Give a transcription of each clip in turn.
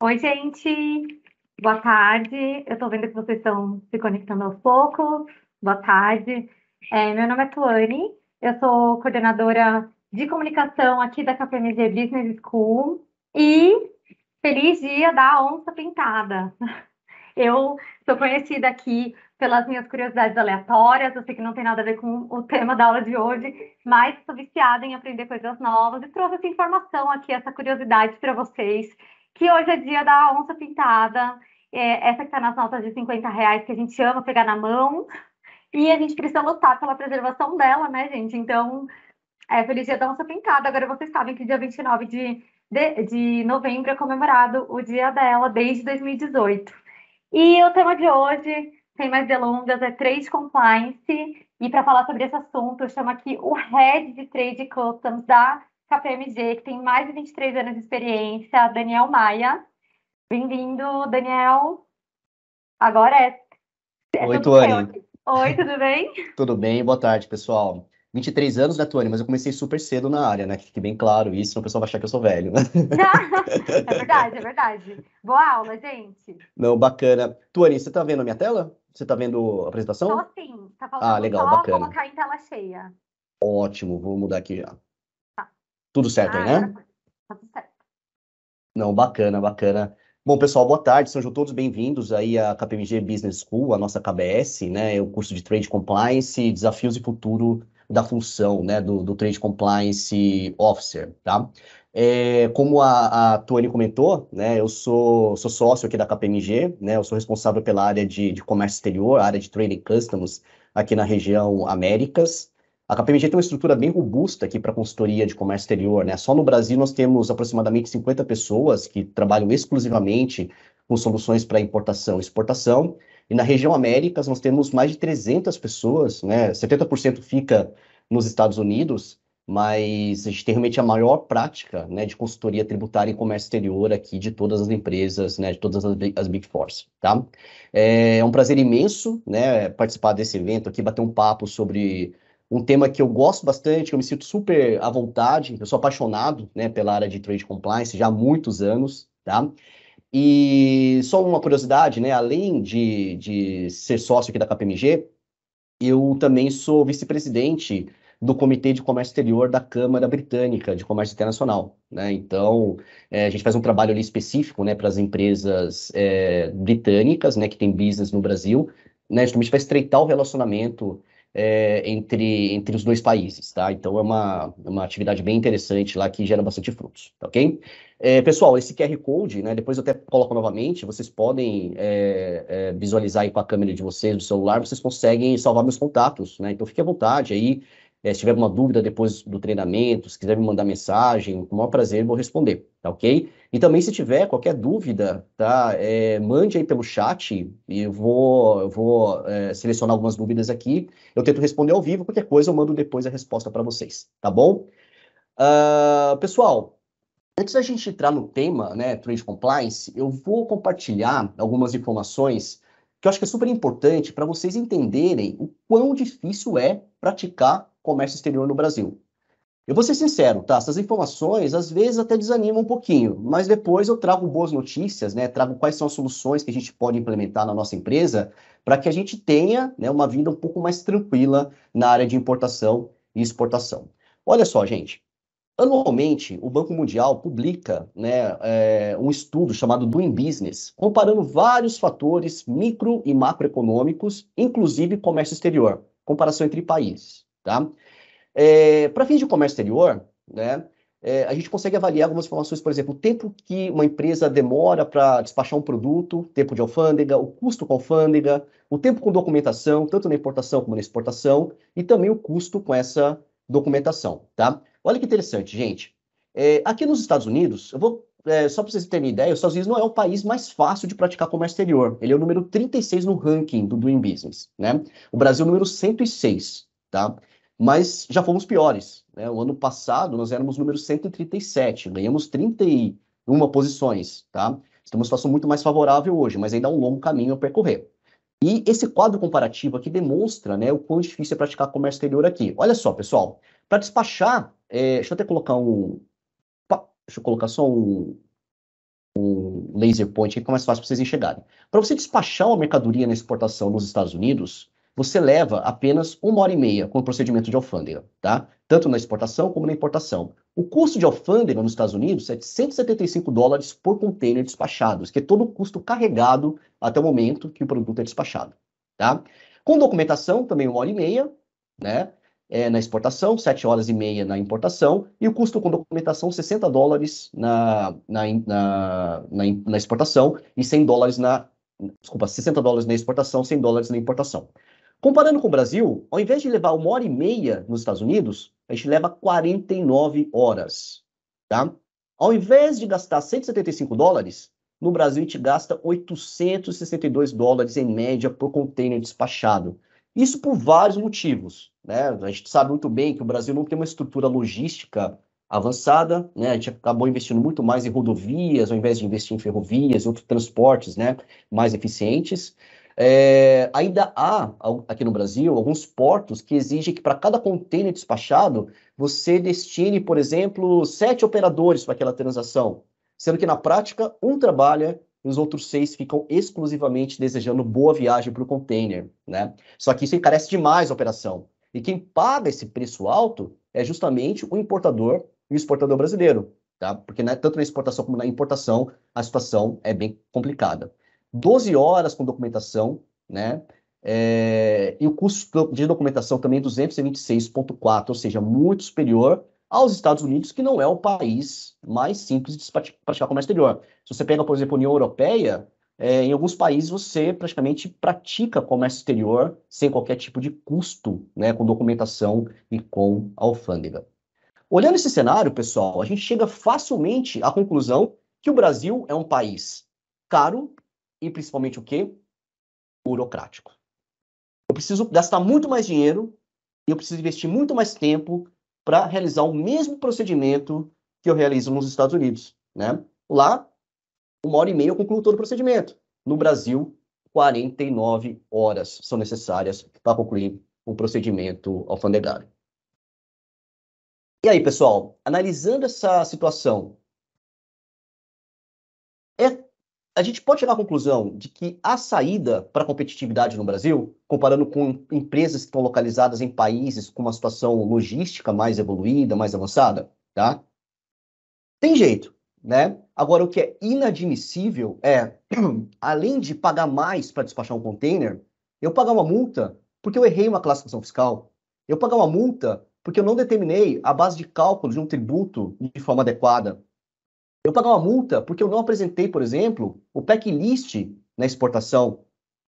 Oi, gente. Boa tarde. Eu estou vendo que vocês estão se conectando aos poucos. Boa tarde. É, meu nome é Tuane. Eu sou coordenadora de comunicação aqui da KPMG Business School. E feliz dia da onça pintada. Eu sou conhecida aqui pelas minhas curiosidades aleatórias. Eu sei que não tem nada a ver com o tema da aula de hoje, mas sou viciada em aprender coisas novas e trouxe essa informação aqui, essa curiosidade para vocês que hoje é dia da onça pintada, é, essa que está nas notas de 50 reais, que a gente ama pegar na mão, e a gente precisa lutar pela preservação dela, né, gente? Então, é feliz dia da onça pintada. Agora vocês sabem que dia 29 de, de, de novembro é comemorado o dia dela desde 2018. E o tema de hoje, sem mais delongas, é trade compliance. E para falar sobre esse assunto, eu chamo aqui o head de trade customs da KPMG, que tem mais de 23 anos de experiência, Daniel Maia. Bem-vindo, Daniel. Agora é. é Oi, Tuane. Oi, tudo bem? tudo bem, boa tarde, pessoal. 23 anos, né, Tuane? Mas eu comecei super cedo na área, né? Que fique bem claro isso, senão o pessoal vai achar que eu sou velho, né? é verdade, é verdade. Boa aula, gente. Não, bacana. Tuane, você tá vendo a minha tela? Você tá vendo a apresentação? Só sim, tá faltando ah, legal, só bacana. colocar em tela cheia. Ótimo, vou mudar aqui já. Tudo certo ah, aí, né? Tá tudo certo. Não, bacana, bacana. Bom, pessoal, boa tarde. Sejam todos bem-vindos aí à KPMG Business School, a nossa KBS, né? É o curso de Trade Compliance, Desafios e Futuro da função, né? Do, do Trade Compliance Officer, tá? É, como a, a Tony comentou, né? Eu sou, sou sócio aqui da KPMG, né? Eu sou responsável pela área de, de comércio exterior, área de Trading Customs aqui na região Américas. A KPMG tem uma estrutura bem robusta aqui para consultoria de comércio exterior, né? Só no Brasil nós temos aproximadamente 50 pessoas que trabalham exclusivamente com soluções para importação e exportação. E na região Américas nós temos mais de 300 pessoas, né? 70% fica nos Estados Unidos, mas a gente tem realmente a maior prática, né, de consultoria tributária e comércio exterior aqui de todas as empresas, né, de todas as, as Big Force, tá? É um prazer imenso, né, participar desse evento aqui, bater um papo sobre um tema que eu gosto bastante, que eu me sinto super à vontade. Eu sou apaixonado né, pela área de trade compliance já há muitos anos, tá? E só uma curiosidade, né? Além de, de ser sócio aqui da KPMG, eu também sou vice-presidente do Comitê de Comércio Exterior da Câmara Britânica de Comércio Internacional. Né? Então, é, a gente faz um trabalho ali específico né, para as empresas é, britânicas né, que têm business no Brasil, né, justamente para estreitar o relacionamento é, entre, entre os dois países, tá? Então é uma, é uma atividade bem interessante lá que gera bastante frutos, tá ok? É, pessoal, esse QR Code, né, depois eu até coloco novamente, vocês podem é, é, visualizar aí com a câmera de vocês, do celular, vocês conseguem salvar meus contatos, né? Então fique à vontade aí, é, se tiver uma dúvida depois do treinamento, se quiser me mandar mensagem, com o maior prazer vou responder, tá ok? E também se tiver qualquer dúvida, tá? É, mande aí pelo chat e eu vou, eu vou é, selecionar algumas dúvidas aqui. Eu tento responder ao vivo, qualquer coisa eu mando depois a resposta para vocês, tá bom? Uh, pessoal, Antes da gente entrar no tema, né, Trade Compliance, eu vou compartilhar algumas informações que eu acho que é super importante para vocês entenderem o quão difícil é praticar comércio exterior no Brasil. Eu vou ser sincero, tá? Essas informações às vezes até desanimam um pouquinho, mas depois eu trago boas notícias, né? Trago quais são as soluções que a gente pode implementar na nossa empresa para que a gente tenha né, uma vida um pouco mais tranquila na área de importação e exportação. Olha só, gente. Anualmente, o Banco Mundial publica né, é, um estudo chamado Doing Business, comparando vários fatores micro e macroeconômicos, inclusive comércio exterior, comparação entre países. Tá? É, Para fins de comércio exterior, né, é, a gente consegue avaliar algumas informações, por exemplo, o tempo que uma empresa demora para despachar um produto, tempo de alfândega, o custo com alfândega, o tempo com documentação, tanto na importação como na exportação, e também o custo com essa documentação, tá? Olha que interessante, gente. É, aqui nos Estados Unidos, eu vou é, só para vocês terem ideia, os Estados Unidos não é o país mais fácil de praticar comércio exterior. Ele é o número 36 no ranking do Doing Business, né? O Brasil é o número 106, tá? mas já fomos piores. Né? O ano passado nós éramos número 137, ganhamos 31 posições, tá? Estamos em situação muito mais favorável hoje, mas ainda há um longo caminho a percorrer. E esse quadro comparativo aqui demonstra né, o quão difícil é praticar comércio exterior aqui. Olha só, pessoal, para despachar, é, deixa eu até colocar um. Deixa eu colocar só um, um laser point que é mais fácil para vocês enxergarem. Para você despachar uma mercadoria na exportação nos Estados Unidos, você leva apenas uma hora e meia com o procedimento de alfândega, tá? Tanto na exportação como na importação. O custo de alfândega nos Estados Unidos é de 175 dólares por container despachado, que é todo o custo carregado até o momento que o produto é despachado, tá? Com documentação, também uma hora e meia, né? É, na exportação, 7 horas e meia na importação, e o custo com documentação, 60 dólares na, na, na, na, na exportação e 100 dólares na desculpa, 60 dólares na exportação, 100 dólares na importação. Comparando com o Brasil, ao invés de levar uma hora e meia nos Estados Unidos, a gente leva 49 horas, tá? Ao invés de gastar 175 dólares, no Brasil a gente gasta 862 dólares em média por container despachado. Isso por vários motivos, né? A gente sabe muito bem que o Brasil não tem uma estrutura logística avançada, né? A gente acabou investindo muito mais em rodovias ao invés de investir em ferrovias, outros transportes, né, mais eficientes. É, ainda há, aqui no Brasil, alguns portos que exigem que para cada contêiner despachado, você destine, por exemplo, sete operadores para aquela transação, sendo que na prática, um trabalha e os outros seis ficam exclusivamente desejando boa viagem para o contêiner, né? Só que isso encarece demais a operação. E quem paga esse preço alto é justamente o importador e o exportador brasileiro, tá? Porque né, tanto na exportação como na importação, a situação é bem complicada. 12 horas com documentação, né? É, e o custo de documentação também é 226,4, ou seja, muito superior aos Estados Unidos, que não é o país mais simples de se praticar comércio exterior. Se você pega, por exemplo, a União Europeia, é, em alguns países você praticamente pratica comércio exterior sem qualquer tipo de custo, né, com documentação e com alfândega. Olhando esse cenário, pessoal, a gente chega facilmente à conclusão que o Brasil é um país caro e principalmente o quê? Burocrático. Eu preciso gastar muito mais dinheiro e eu preciso investir muito mais tempo para realizar o mesmo procedimento que eu realizo nos Estados Unidos, né? Lá, uma hora e meia eu concluo todo o procedimento. No Brasil, 49 horas são necessárias para concluir um procedimento alfandegário. E aí, pessoal, analisando essa situação a gente pode chegar à conclusão de que a saída para a competitividade no Brasil, comparando com empresas que estão localizadas em países com uma situação logística mais evoluída, mais avançada, tá? Tem jeito, né? Agora, o que é inadmissível é, além de pagar mais para despachar um container, eu pagar uma multa porque eu errei uma classificação fiscal. Eu pagar uma multa porque eu não determinei a base de cálculo de um tributo de forma adequada eu pagar uma multa porque eu não apresentei, por exemplo, o pack list na exportação,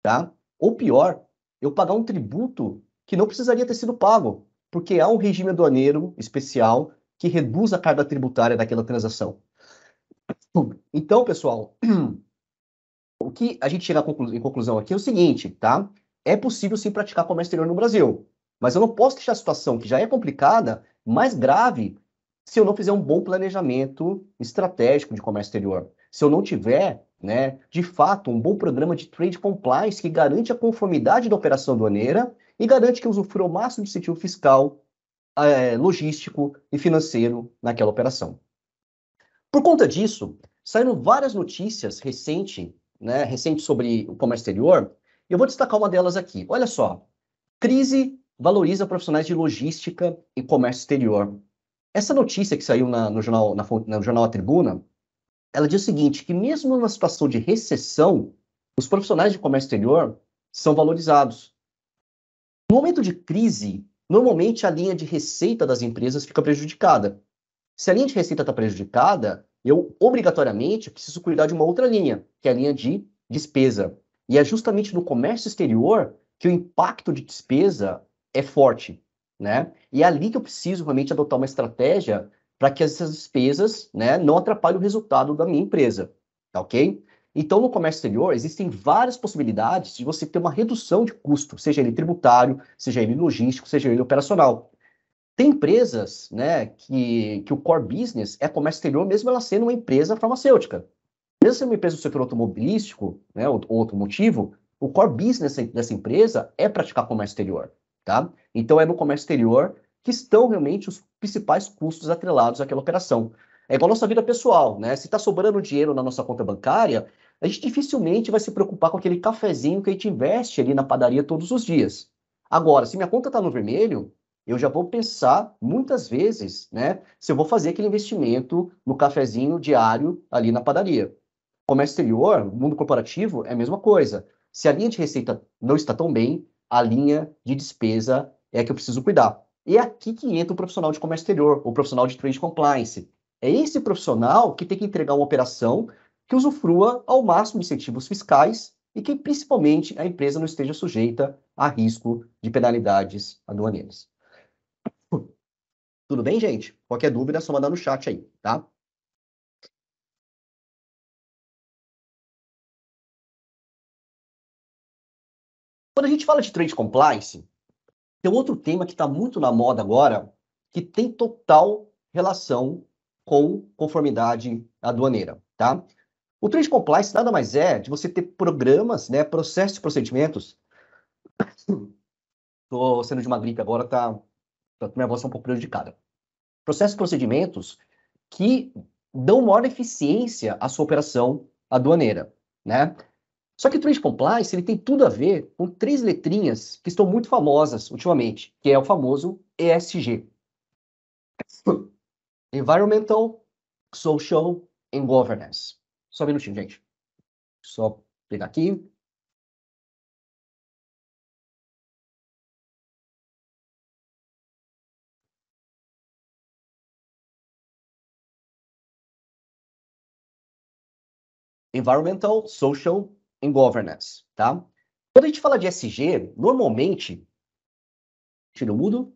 tá? Ou pior, eu pagar um tributo que não precisaria ter sido pago, porque há um regime aduaneiro especial que reduz a carga tributária daquela transação. Então, pessoal, o que a gente chega conclu em conclusão aqui é o seguinte, tá? É possível sim praticar comércio exterior no Brasil, mas eu não posso deixar a situação que já é complicada mais grave se eu não fizer um bom planejamento estratégico de comércio exterior. Se eu não tiver, né, de fato, um bom programa de trade compliance que garante a conformidade da operação aduaneira e garante que eu usufrua o máximo de incentivo fiscal, é, logístico e financeiro naquela operação. Por conta disso, saíram várias notícias recentes né, recente sobre o comércio exterior, eu vou destacar uma delas aqui. Olha só, crise valoriza profissionais de logística e comércio exterior. Essa notícia que saiu na, no, jornal, na, no jornal A Tribuna, ela diz o seguinte, que mesmo numa situação de recessão, os profissionais de comércio exterior são valorizados. No momento de crise, normalmente a linha de receita das empresas fica prejudicada. Se a linha de receita está prejudicada, eu obrigatoriamente preciso cuidar de uma outra linha, que é a linha de despesa. E é justamente no comércio exterior que o impacto de despesa é forte né? E é ali que eu preciso realmente adotar uma estratégia para que essas despesas, né, não atrapalhem o resultado da minha empresa, tá ok? Então, no comércio exterior, existem várias possibilidades de você ter uma redução de custo, seja ele tributário, seja ele logístico, seja ele operacional. Tem empresas, né, que, que o core business é comércio exterior, mesmo ela sendo uma empresa farmacêutica. Mesmo sendo uma empresa do setor automobilístico, né, ou, ou motivo, o core business dessa empresa é praticar comércio exterior, tá? Então é no comércio exterior que estão realmente os principais custos atrelados àquela operação. É igual a nossa vida pessoal, né? Se está sobrando dinheiro na nossa conta bancária, a gente dificilmente vai se preocupar com aquele cafezinho que a gente investe ali na padaria todos os dias. Agora, se minha conta está no vermelho, eu já vou pensar muitas vezes, né? Se eu vou fazer aquele investimento no cafezinho diário ali na padaria. Comércio exterior, mundo corporativo, é a mesma coisa. Se a linha de receita não está tão bem, a linha de despesa é a que eu preciso cuidar. E é aqui que entra o profissional de comércio exterior, o profissional de trade compliance. É esse profissional que tem que entregar uma operação que usufrua ao máximo incentivos fiscais e que, principalmente, a empresa não esteja sujeita a risco de penalidades aduaneiras. Tudo bem, gente? Qualquer dúvida é só mandar no chat aí, tá? Quando a gente fala de trade compliance, tem outro tema que está muito na moda agora, que tem total relação com conformidade aduaneira, tá? O trade compliance nada mais é de você ter programas, né, processos e procedimentos. Tô sendo de uma gripe agora, tá, tá minha voz está um pouco prejudicada. Processos e procedimentos que dão maior eficiência à sua operação aduaneira, né? Só que o trade compliance ele tem tudo a ver com três letrinhas que estão muito famosas ultimamente, que é o famoso ESG. Environmental, Social and Governance. Só um minutinho, gente. Só pegar aqui. Environmental, Social em governance, tá? Quando a gente fala de SG, normalmente. Tira o mudo.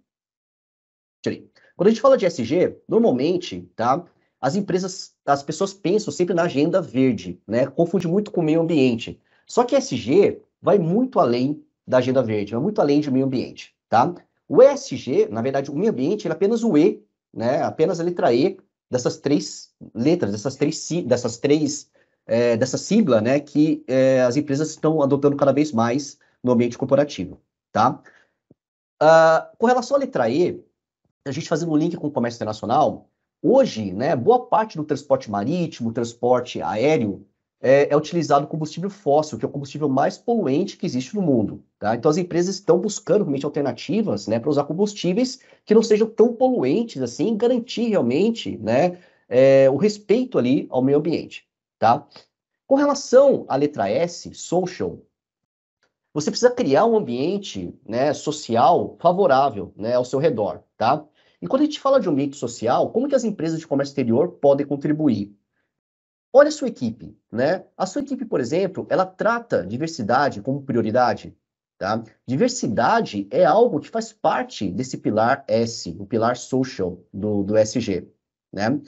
Tirei. Quando a gente fala de SG, normalmente, tá? As empresas, as pessoas pensam sempre na agenda verde, né? Confunde muito com o meio ambiente. Só que SG vai muito além da agenda verde, vai muito além de meio ambiente, tá? O ESG, na verdade, o meio ambiente, ele é apenas o E, né? Apenas a letra E dessas três letras, dessas três, dessas três é, dessa sigla, né, que é, as empresas estão adotando cada vez mais no ambiente corporativo, tá? Uh, com relação à letra E, a gente fazendo um link com o comércio internacional, hoje, né, boa parte do transporte marítimo, transporte aéreo, é, é utilizado combustível fóssil, que é o combustível mais poluente que existe no mundo, tá? Então as empresas estão buscando realmente alternativas, né, para usar combustíveis que não sejam tão poluentes assim, garantir realmente, né, é, o respeito ali ao meio ambiente tá? Com relação à letra S, social, você precisa criar um ambiente né, social favorável né, ao seu redor, tá? E quando a gente fala de ambiente social, como que as empresas de comércio exterior podem contribuir? Olha a sua equipe, né? A sua equipe, por exemplo, ela trata diversidade como prioridade, tá? Diversidade é algo que faz parte desse pilar S, o pilar social do, do SG, né?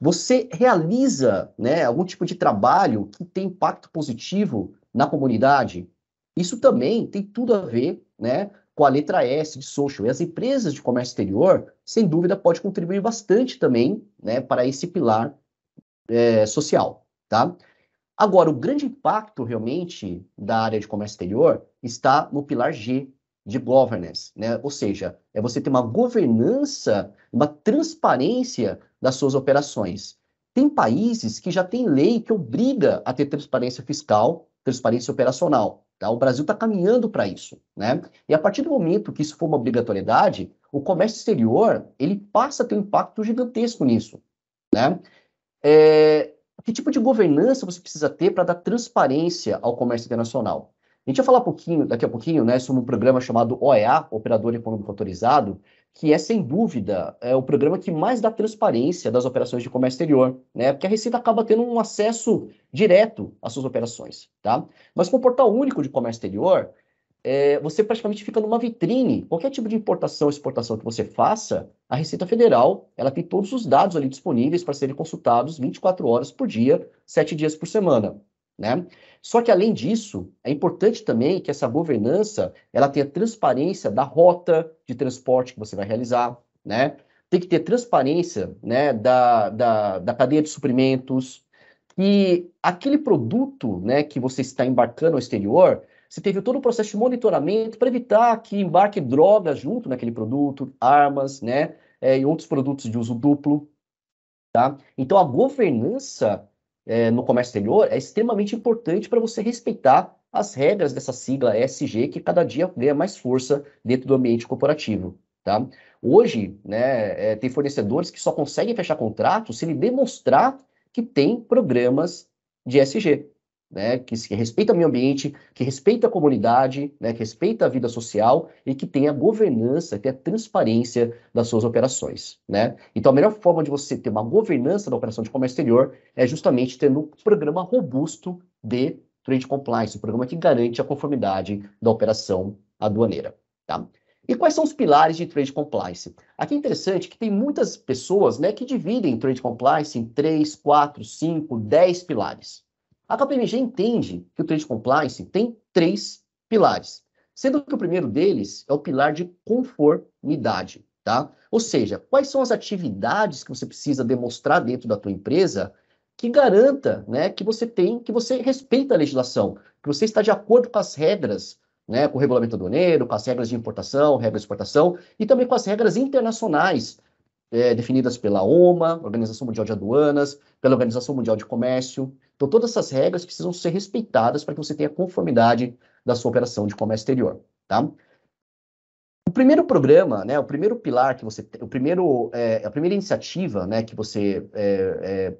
você realiza né, algum tipo de trabalho que tem impacto positivo na comunidade. Isso também tem tudo a ver né, com a letra S de social. E as empresas de comércio exterior, sem dúvida, pode contribuir bastante também né, para esse pilar é, social. Tá? Agora, o grande impacto realmente da área de comércio exterior está no pilar G, de governance, né? Ou seja, é você ter uma governança, uma transparência das suas operações. Tem países que já têm lei que obriga a ter transparência fiscal, transparência operacional. Tá? O Brasil está caminhando para isso, né? E a partir do momento que isso for uma obrigatoriedade, o comércio exterior ele passa a ter um impacto gigantesco nisso, né? É, que tipo de governança você precisa ter para dar transparência ao comércio internacional? A gente vai falar um pouquinho, daqui a pouquinho, né, sobre um programa chamado OEA, Operador Econômico Autorizado, que é, sem dúvida, é o programa que mais dá transparência das operações de comércio exterior, né? Porque a Receita acaba tendo um acesso direto às suas operações, tá? Mas com o portal único de comércio exterior, é, você praticamente fica numa vitrine. Qualquer tipo de importação, exportação que você faça, a Receita Federal, ela tem todos os dados ali disponíveis para serem consultados 24 horas por dia, 7 dias por semana. Né? Só que, além disso, é importante também que essa governança ela tenha transparência da rota de transporte que você vai realizar, né? tem que ter transparência né, da, da, da cadeia de suprimentos, e aquele produto né, que você está embarcando ao exterior, você teve todo o processo de monitoramento para evitar que embarque drogas junto naquele produto, armas, né, é, e outros produtos de uso duplo, tá? Então a governança é, no comércio exterior é extremamente importante para você respeitar as regras dessa sigla ESG, que cada dia ganha mais força dentro do ambiente corporativo. Tá? Hoje, né, é, tem fornecedores que só conseguem fechar contrato se ele demonstrar que tem programas de ESG né, que, que respeita o meio ambiente, que respeita a comunidade, né, que respeita a vida social e que tenha governança, que tenha transparência das suas operações. Né? Então, a melhor forma de você ter uma governança da operação de comércio exterior é justamente tendo um programa robusto de trade compliance, um programa que garante a conformidade da operação aduaneira. Tá? E quais são os pilares de trade compliance? Aqui é interessante que tem muitas pessoas né, que dividem trade compliance em 3, 4, 5, 10 pilares. A KPMG entende que o Trade Compliance tem três pilares, sendo que o primeiro deles é o pilar de conformidade, tá? Ou seja, quais são as atividades que você precisa demonstrar dentro da tua empresa que garanta, né, que você tem, que você respeita a legislação, que você está de acordo com as regras, né, com o regulamento aduaneiro, com as regras de importação, regras de exportação e também com as regras internacionais é, definidas pela OMA, Organização Mundial de Aduanas, pela Organização Mundial de Comércio. Então, todas essas regras precisam ser respeitadas para que você tenha conformidade da sua operação de comércio exterior, tá? O primeiro programa, né, o primeiro pilar que você, o primeiro, é, a primeira iniciativa, né, que você é, é,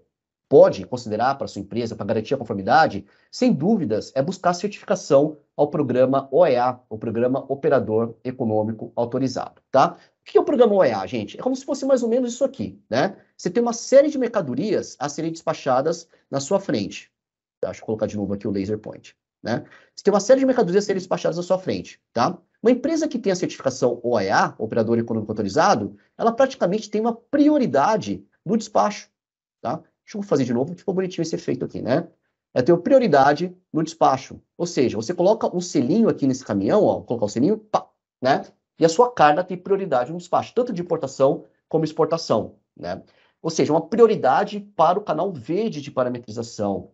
pode considerar para sua empresa para garantir a conformidade, sem dúvidas, é buscar certificação ao programa OEA, o programa Operador Econômico Autorizado, tá? O que é o programa OEA, gente? É como se fosse mais ou menos isso aqui, né? Você tem uma série de mercadorias a serem despachadas na sua frente. Tá? Deixa eu colocar de novo aqui o laser point, né? Você tem uma série de mercadorias a serem despachadas na sua frente, tá? Uma empresa que tem a certificação OEA, Operador Econômico Autorizado, ela praticamente tem uma prioridade no despacho, tá? Deixa eu fazer de novo, ficou bonitinho esse efeito aqui, né? É ter prioridade no despacho. Ou seja, você coloca um selinho aqui nesse caminhão, ó, colocar o selinho, pá, né? e a sua carga tem prioridade no despacho, tanto de importação como exportação, né? Ou seja, uma prioridade para o canal verde de parametrização.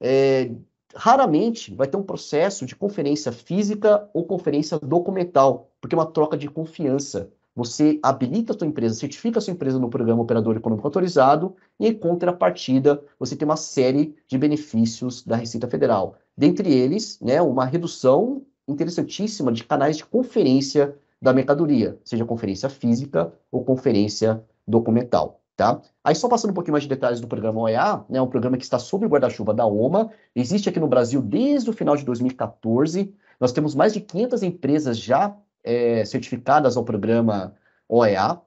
É, raramente vai ter um processo de conferência física ou conferência documental, porque é uma troca de confiança. Você habilita a sua empresa, certifica a sua empresa no programa Operador Econômico Autorizado e, em contrapartida, você tem uma série de benefícios da Receita Federal. Dentre eles, né, uma redução interessantíssima de canais de conferência da mercadoria, seja conferência física ou conferência documental. Tá? Aí só passando um pouquinho mais de detalhes do programa OEA, né, um programa que está sob o guarda-chuva da OMA, existe aqui no Brasil desde o final de 2014. Nós temos mais de 500 empresas já é, certificadas ao programa OEA,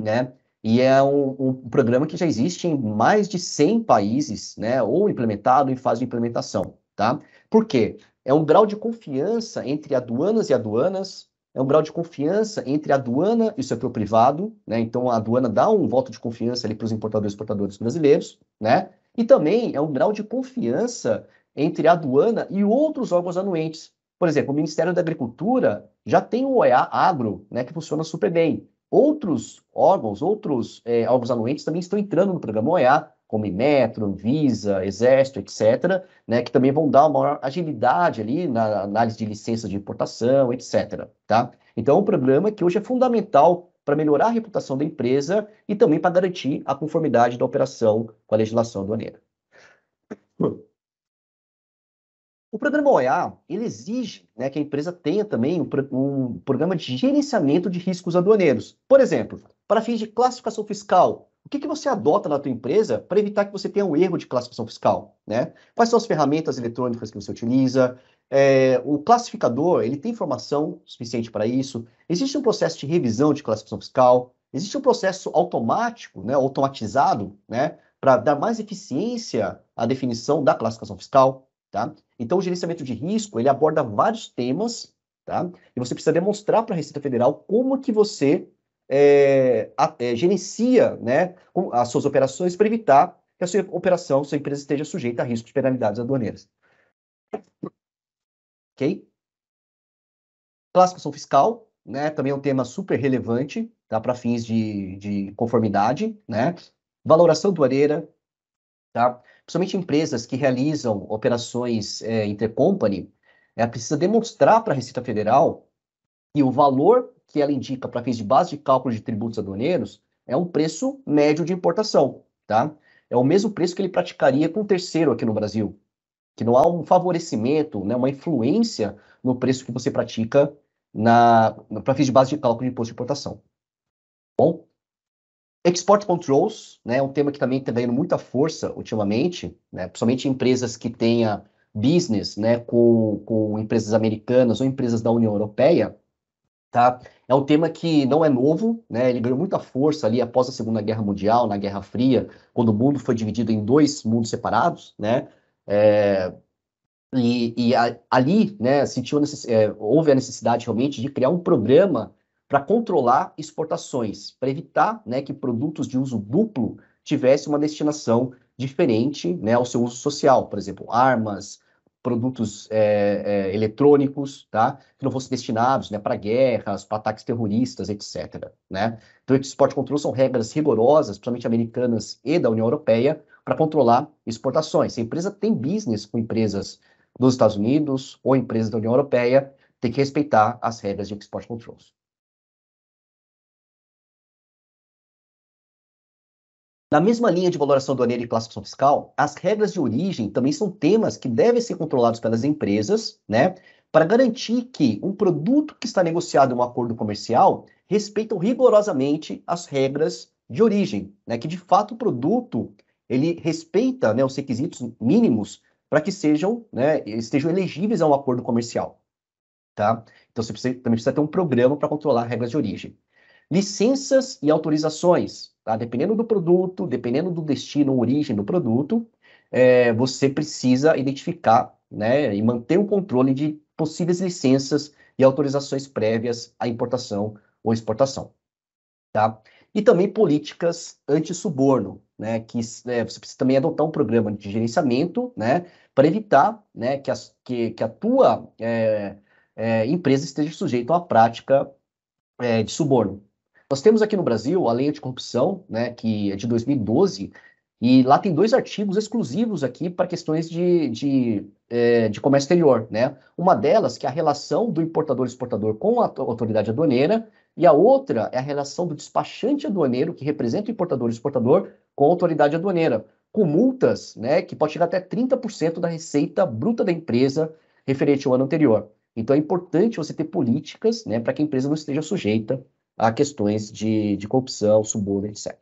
né? E é um, um, programa que já existe em mais de 100 países, né? Ou implementado em fase de implementação, tá? Por quê? É um grau de confiança entre aduanas e aduanas, é um grau de confiança entre a aduana e o setor privado, né? Então a aduana dá um voto de confiança ali para os importadores e exportadores brasileiros, né? E também é um grau de confiança entre a aduana e outros órgãos anuentes. Por exemplo, o Ministério da Agricultura já tem o OEA Agro, né, que funciona super bem. Outros órgãos, outros é, órgãos anuentes também estão entrando no programa OEA como metro, visa, Exército, etc., né, que também vão dar uma maior agilidade ali na análise de licenças de importação, etc. Tá? Então, é um programa que hoje é fundamental para melhorar a reputação da empresa e também para garantir a conformidade da operação com a legislação aduaneira. O programa OEA, ele exige né, que a empresa tenha também um, um programa de gerenciamento de riscos aduaneiros. Por exemplo, para fins de classificação fiscal, o que, que você adota na tua empresa para evitar que você tenha um erro de classificação fiscal? Né? Quais são as ferramentas eletrônicas que você utiliza? É, o classificador ele tem informação suficiente para isso? Existe um processo de revisão de classificação fiscal? Existe um processo automático, né, automatizado, né, para dar mais eficiência à definição da classificação fiscal? Tá? Então, o gerenciamento de risco ele aborda vários temas Tá? E você precisa demonstrar para a Receita Federal como que você é, a, é, gerencia né, as suas operações para evitar que a sua operação, sua empresa esteja sujeita a risco de penalidades aduaneiras. Ok? Classificação fiscal, né, também é um tema super relevante tá, para fins de, de conformidade. Né? Valoração aduaneira, tá? principalmente empresas que realizam operações é, intercompany, é, precisa demonstrar para a Receita Federal que o valor que ela indica para fins de base de cálculo de tributos aduaneiros é um preço médio de importação, tá? É o mesmo preço que ele praticaria com um terceiro aqui no Brasil, que não há um favorecimento, né, uma influência no preço que você pratica na para fins de base de cálculo de imposto de importação. Bom, export controls, né, é um tema que também está ganhando muita força ultimamente, né, principalmente empresas que tenha business, né, com, com empresas americanas ou empresas da União Europeia, Tá? É um tema que não é novo, né? ele ganhou muita força ali após a Segunda Guerra Mundial, na Guerra Fria, quando o mundo foi dividido em dois mundos separados, né? É, e, e a, ali né, sentiu necess, é, houve a necessidade realmente de criar um programa para controlar exportações, para evitar né, que produtos de uso duplo tivessem uma destinação diferente né, ao seu uso social, por exemplo, armas, produtos é, é, eletrônicos, tá? Que não fossem destinados né, para guerras, para ataques terroristas, etc. Né? Então, export control são regras rigorosas, principalmente americanas e da União Europeia, para controlar exportações. Se a empresa tem business com empresas dos Estados Unidos ou empresas da União Europeia, tem que respeitar as regras de export controls. Na mesma linha de valoração aduaneira e classificação fiscal, as regras de origem também são temas que devem ser controlados pelas empresas, né, para garantir que um produto que está negociado em um acordo comercial respeita rigorosamente as regras de origem, né, que de fato o produto ele respeita né, os requisitos mínimos para que sejam, né, estejam elegíveis a um acordo comercial, tá? Então você precisa, também precisa ter um programa para controlar regras de origem. Licenças e autorizações, Tá? Dependendo do produto, dependendo do destino, origem do produto, é, você precisa identificar né, e manter o controle de possíveis licenças e autorizações prévias à importação ou exportação. Tá? E também políticas anti-suborno, né, que é, você precisa também adotar um programa de gerenciamento né, para evitar né, que, as, que, que a tua é, é, empresa esteja sujeita a uma prática é, de suborno. Nós temos aqui no Brasil a Lei Anticorrupção, né, que é de 2012, e lá tem dois artigos exclusivos aqui para questões de, de, é, de comércio exterior, né? Uma delas que é a relação do importador-exportador com a autoridade aduaneira, e a outra é a relação do despachante aduaneiro, que representa o importador-exportador, com a autoridade aduaneira, com multas, né, que pode chegar até 30% da receita bruta da empresa referente ao ano anterior. Então é importante você ter políticas, né, para que a empresa não esteja sujeita a questões de, de corrupção, suborno, etc.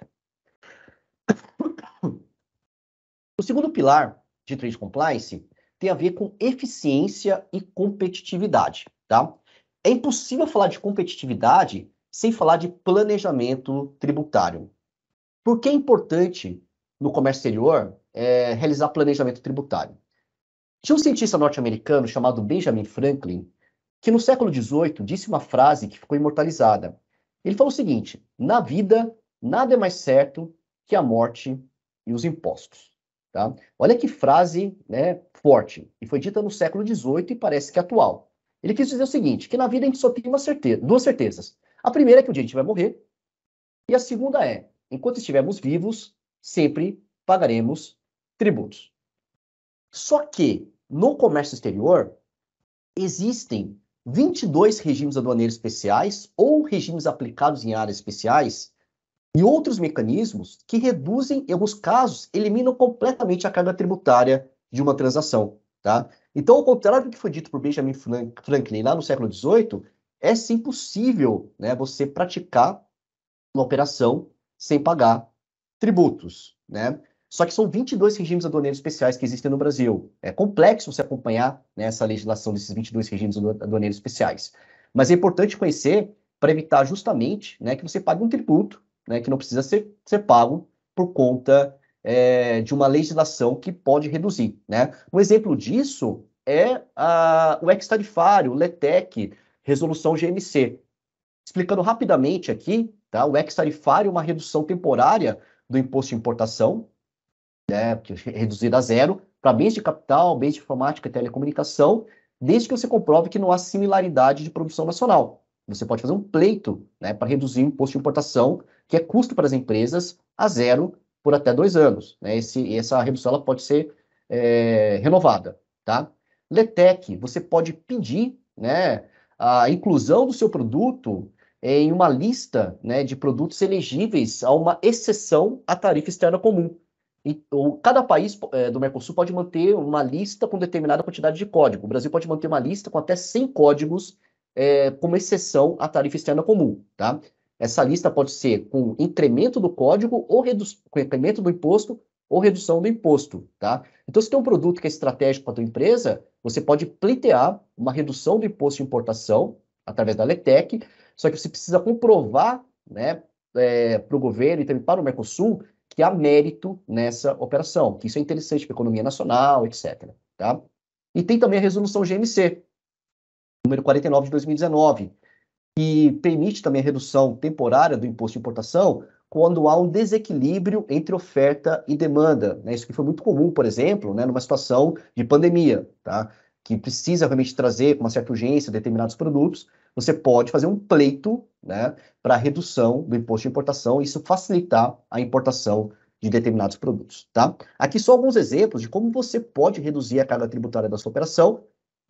O segundo pilar de trade compliance tem a ver com eficiência e competitividade, tá? É impossível falar de competitividade sem falar de planejamento tributário. Por que é importante no comércio exterior é, realizar planejamento tributário? Tinha um cientista norte-americano chamado Benjamin Franklin que no século XVIII disse uma frase que ficou imortalizada. Ele falou o seguinte: na vida, nada é mais certo que a morte e os impostos. Tá? Olha que frase né, forte, e foi dita no século XVIII e parece que é atual. Ele quis dizer o seguinte: que na vida a gente só tem uma certeza, duas certezas. A primeira é que o dia a gente vai morrer, e a segunda é: enquanto estivermos vivos, sempre pagaremos tributos. Só que no comércio exterior existem 22 regimes aduaneiros especiais ou regimes aplicados em áreas especiais e outros mecanismos que reduzem, em alguns casos, eliminam completamente a carga tributária de uma transação. Tá? Então, ao contrário do que foi dito por Benjamin Franklin lá no século XVIII, é sim possível né, você praticar uma operação sem pagar tributos. Né? Só que são 22 regimes aduaneiros especiais que existem no Brasil. É complexo você acompanhar né, essa legislação desses 22 regimes aduaneiros especiais. Mas é importante conhecer para evitar justamente né, que você pague um tributo né, que não precisa ser, ser pago por conta é, de uma legislação que pode reduzir. Né? Um exemplo disso é a, o ex-tarifário, o LETEC, resolução GMC. Explicando rapidamente aqui, tá? o ex-tarifário é uma redução temporária do imposto de importação, né, reduzida a zero, para bens de capital, bens de informática e telecomunicação, desde que você comprove que não há similaridade de produção nacional. Você pode fazer um pleito né, para reduzir o imposto de importação, que é custo para as empresas, a zero por até dois anos. Né? Esse, essa redução ela pode ser é, renovada. Tá? LETEC, você pode pedir né, a inclusão do seu produto em uma lista né, de produtos elegíveis a uma exceção à tarifa externa comum cada país eh, do Mercosul pode manter uma lista com determinada quantidade de código. O Brasil pode manter uma lista com até 100 códigos, é, como exceção à tarifa externa comum. Tá? Essa lista pode ser com incremento do código ou com incremento do imposto ou redução do imposto, tá? Então, se tem um produto que é estratégico para a tua empresa, você pode pleitear uma redução do imposto de importação através da LETEC, só que você precisa comprovar, né, é, para o governo e também para o Mercosul, que há mérito nessa operação, que isso é interessante para a economia nacional, etc. Tá? E tem também a resolução GMC, número 49 de 2019, que permite também a redução temporária do imposto de importação quando há um desequilíbrio entre oferta e demanda. Né? Isso que foi muito comum, por exemplo, né, numa situação de pandemia, tá? que precisa realmente trazer com uma certa urgência determinados produtos, você pode fazer um pleito né, para redução do imposto de importação, e isso facilitar a importação de determinados produtos. Tá? Aqui só alguns exemplos de como você pode reduzir a carga tributária da sua operação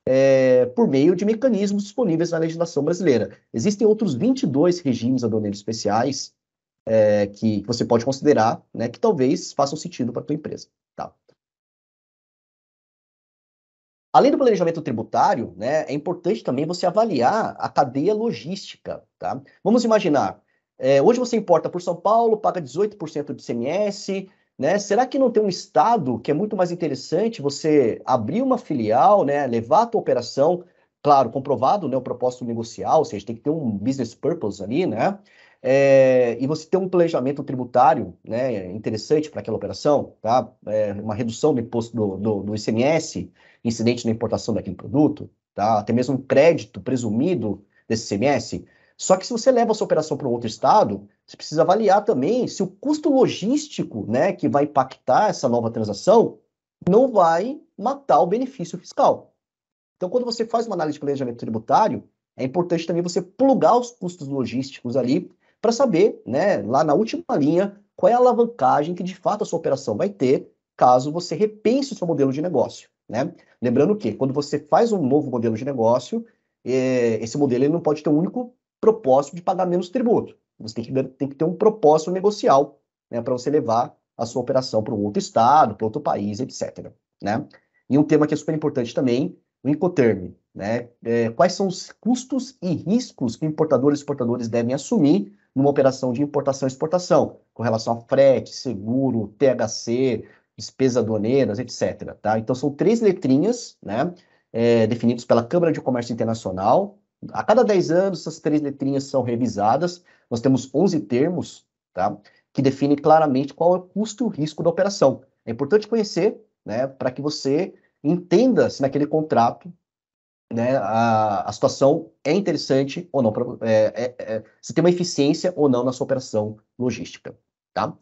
é, por meio de mecanismos disponíveis na legislação brasileira. Existem outros 22 regimes aduaneiros especiais é, que você pode considerar, né, que talvez façam sentido para a tua empresa. Tá? Além do planejamento tributário, né, é importante também você avaliar a cadeia logística. Tá? Vamos imaginar, é, hoje você importa por São Paulo, paga 18% de CMS, né? Será que não tem um estado que é muito mais interessante você abrir uma filial, né, levar a tua operação, claro, comprovado né, o propósito negocial, ou seja, tem que ter um business purpose ali, né? É, e você ter um planejamento tributário né, interessante para aquela operação, tá? É, uma redução do imposto do, do, do ICMS, incidente na importação daquele produto, tá? até mesmo um crédito presumido desse CMS. Só que se você leva a sua operação para um outro estado, você precisa avaliar também se o custo logístico né, que vai impactar essa nova transação não vai matar o benefício fiscal. Então, quando você faz uma análise de planejamento tributário, é importante também você plugar os custos logísticos ali para saber, né, lá na última linha, qual é a alavancagem que de fato a sua operação vai ter caso você repense o seu modelo de negócio. Né? Lembrando que, quando você faz um novo modelo de negócio, é, esse modelo ele não pode ter um único propósito de pagar menos tributo. Você tem que, tem que ter um propósito negocial né, para você levar a sua operação para um outro estado, para outro país, etc. Né? E um tema que é super importante também, o Incoterm. Né? É, quais são os custos e riscos que importadores e exportadores devem assumir numa operação de importação e exportação, com relação a frete, seguro, THC, despesas aduaneiras, etc. Tá? Então, são três letrinhas, né? É, definidos pela Câmara de Comércio Internacional. A cada 10 anos, essas três letrinhas são revisadas. Nós temos 11 termos, tá? Que definem claramente qual é o custo e o risco da operação. É importante conhecer, né? Para que você entenda se naquele contrato né, a, a situação é interessante ou não, é, é, é, se tem uma eficiência ou não na sua operação logística, tá?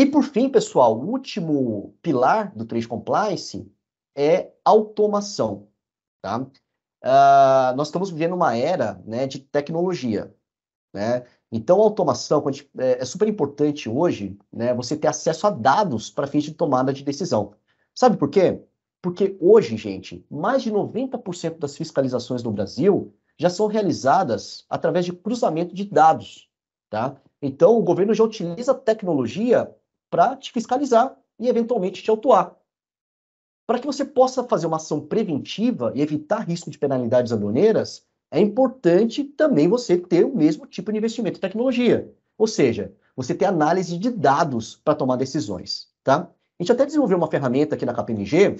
E por fim, pessoal, o último pilar do 3 Compliance é automação. Tá? Uh, nós estamos vivendo uma era né, de tecnologia. Né? Então, automação é, é, super importante hoje né, você ter acesso a dados para fins de tomada de decisão. Sabe por quê? Porque hoje, gente, mais de 90% das fiscalizações no Brasil já são realizadas através de cruzamento de dados. Tá? Então, o governo já utiliza tecnologia para te fiscalizar e eventualmente te autuar. Para que você possa fazer uma ação preventiva e evitar risco de penalidades aduaneiras, é importante também você ter o mesmo tipo de investimento em tecnologia. Ou seja, você ter análise de dados para tomar decisões, tá? A gente até desenvolveu uma ferramenta aqui na KPMG,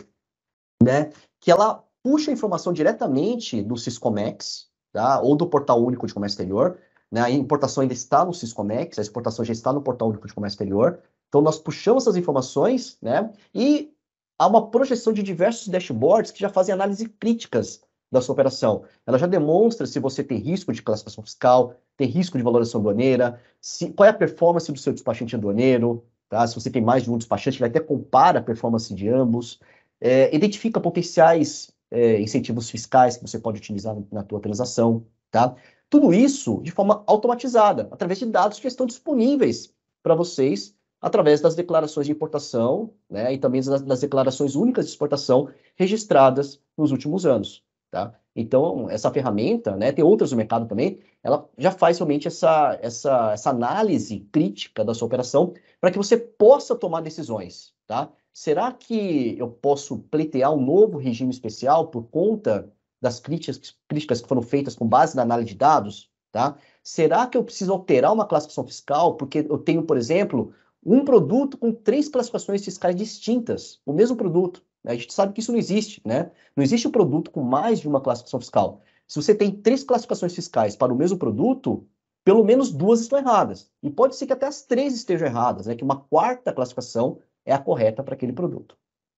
né, que ela puxa a informação diretamente do Ciscomex, tá? Ou do Portal Único de Comércio Exterior, né? A importação ainda está no Ciscomex, a exportação já está no Portal Único de Comércio Exterior, então, nós puxamos essas informações, né? E há uma projeção de diversos dashboards que já fazem análise críticas da sua operação. Ela já demonstra se você tem risco de classificação fiscal, tem risco de valoração aduaneira, se, qual é a performance do seu despachante aduaneiro, tá? Se você tem mais de um despachante, ele até compara a performance de ambos, é, identifica potenciais é, incentivos fiscais que você pode utilizar na sua transação, tá? Tudo isso de forma automatizada, através de dados que estão disponíveis para vocês através das declarações de importação né, e também das, das declarações únicas de exportação registradas nos últimos anos. Tá? Então, essa ferramenta, né, tem outras no mercado também, ela já faz realmente essa, essa, essa análise crítica da sua operação para que você possa tomar decisões. Tá? Será que eu posso pleitear um novo regime especial por conta das críticas, críticas que foram feitas com base na análise de dados? Tá? Será que eu preciso alterar uma classificação fiscal porque eu tenho, por exemplo, um produto com três classificações fiscais distintas, o mesmo produto. A gente sabe que isso não existe, né? Não existe um produto com mais de uma classificação fiscal. Se você tem três classificações fiscais para o mesmo produto, pelo menos duas estão erradas. E pode ser que até as três estejam erradas, né? Que uma quarta classificação é a correta para aquele produto,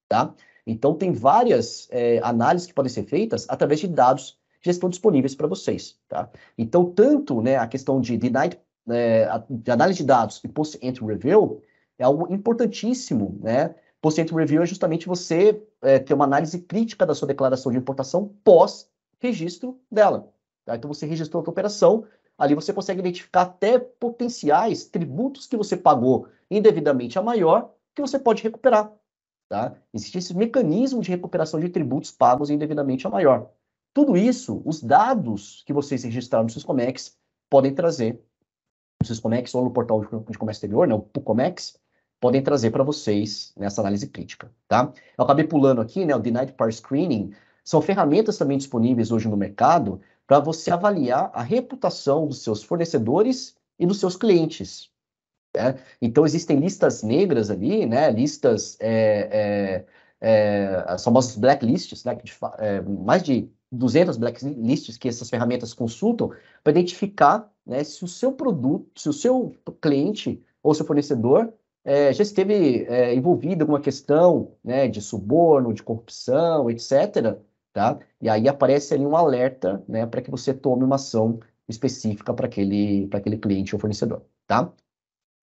tá? Então, tem várias é, análises que podem ser feitas através de dados que já estão disponíveis para vocês, tá? Então, tanto né, a questão de denied né, de análise de dados e post-entry review é algo importantíssimo, né? Post-entry review é justamente você é, ter uma análise crítica da sua declaração de importação pós-registro dela. Tá? Então, você registrou a sua operação, ali você consegue identificar até potenciais tributos que você pagou indevidamente a maior, que você pode recuperar. Tá? Existe esse mecanismo de recuperação de tributos pagos indevidamente a maior. Tudo isso, os dados que vocês registraram nos seus COMEX podem trazer cursos Comex ou no portal de comércio exterior, né, o Pucomex, podem trazer para vocês nessa análise crítica, tá? Eu acabei pulando aqui, né, o Denied Par Screening, são ferramentas também disponíveis hoje no mercado para você avaliar a reputação dos seus fornecedores e dos seus clientes. Né? Então, existem listas negras ali, né? listas, é, é, é, as famosas blacklists, né? É, mais de 200 blacklists que essas ferramentas consultam para identificar né, se o seu produto, se o seu cliente ou seu fornecedor é, já esteve é, envolvido em alguma questão né, de suborno, de corrupção, etc. Tá? E aí aparece ali um alerta né, para que você tome uma ação específica para aquele, aquele cliente ou fornecedor. Tá?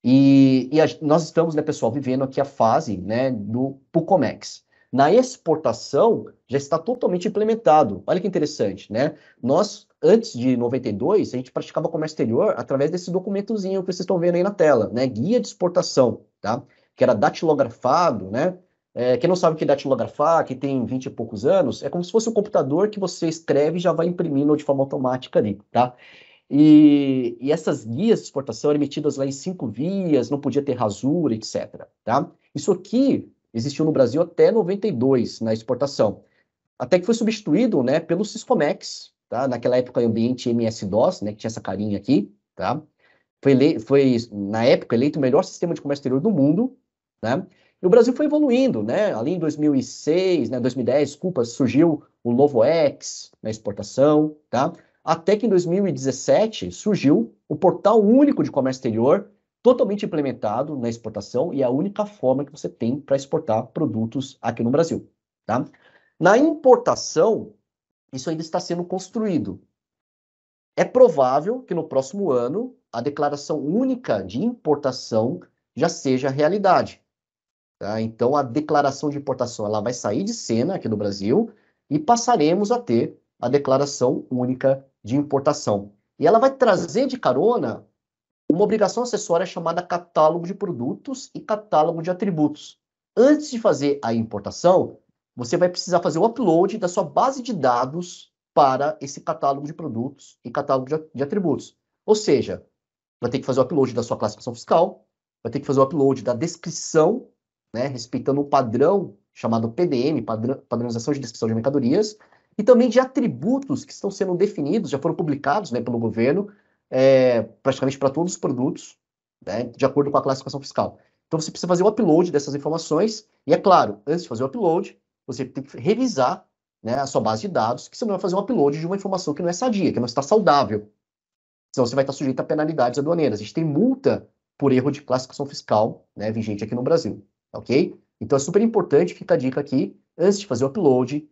E, e a, nós estamos, né, pessoal, vivendo aqui a fase né, do Pucomex. Na exportação, já está totalmente implementado. Olha que interessante, né? Nós antes de 92, a gente praticava comércio exterior através desse documentozinho que vocês estão vendo aí na tela, né? Guia de exportação, tá? Que era datilografado, né? É, quem não sabe o que é datilografar, que tem 20 e poucos anos, é como se fosse um computador que você escreve e já vai imprimindo de forma automática ali, tá? E, e essas guias de exportação eram emitidas lá em cinco vias, não podia ter rasura, etc, tá? Isso aqui existiu no Brasil até 92, na exportação. Até que foi substituído, né, pelo Siscomex, tá? Naquela época, o ambiente MS-DOS, né, que tinha essa carinha aqui, tá? Foi, foi, na época, eleito o melhor sistema de comércio exterior do mundo, né? E o Brasil foi evoluindo, né? Ali em 2006, né, 2010, desculpa, surgiu o Novoex na exportação, tá? Até que em 2017 surgiu o Portal Único de Comércio Exterior, totalmente implementado na exportação e a única forma que você tem para exportar produtos aqui no Brasil, tá? Na importação, isso ainda está sendo construído. É provável que no próximo ano a declaração única de importação já seja realidade. Tá? Então, a declaração de importação ela vai sair de cena aqui no Brasil e passaremos a ter a declaração única de importação. E ela vai trazer de carona uma obrigação acessória chamada catálogo de produtos e catálogo de atributos. Antes de fazer a importação, você vai precisar fazer o upload da sua base de dados para esse catálogo de produtos e catálogo de atributos. Ou seja, vai ter que fazer o upload da sua classificação fiscal, vai ter que fazer o upload da descrição, né, respeitando o padrão chamado PDM, padronização de descrição de mercadorias, e também de atributos que estão sendo definidos, já foram publicados né, pelo governo, é, praticamente para todos os produtos, né, de acordo com a classificação fiscal. Então você precisa fazer o upload dessas informações, e é claro, antes de fazer o upload, você tem que revisar né, a sua base de dados, que você não vai fazer um upload de uma informação que não é sadia, que não está saudável. Senão você vai estar sujeito a penalidades aduaneiras. A gente tem multa por erro de classificação fiscal né, vigente aqui no Brasil, ok? Então é super importante, fica a dica aqui, antes de fazer o upload,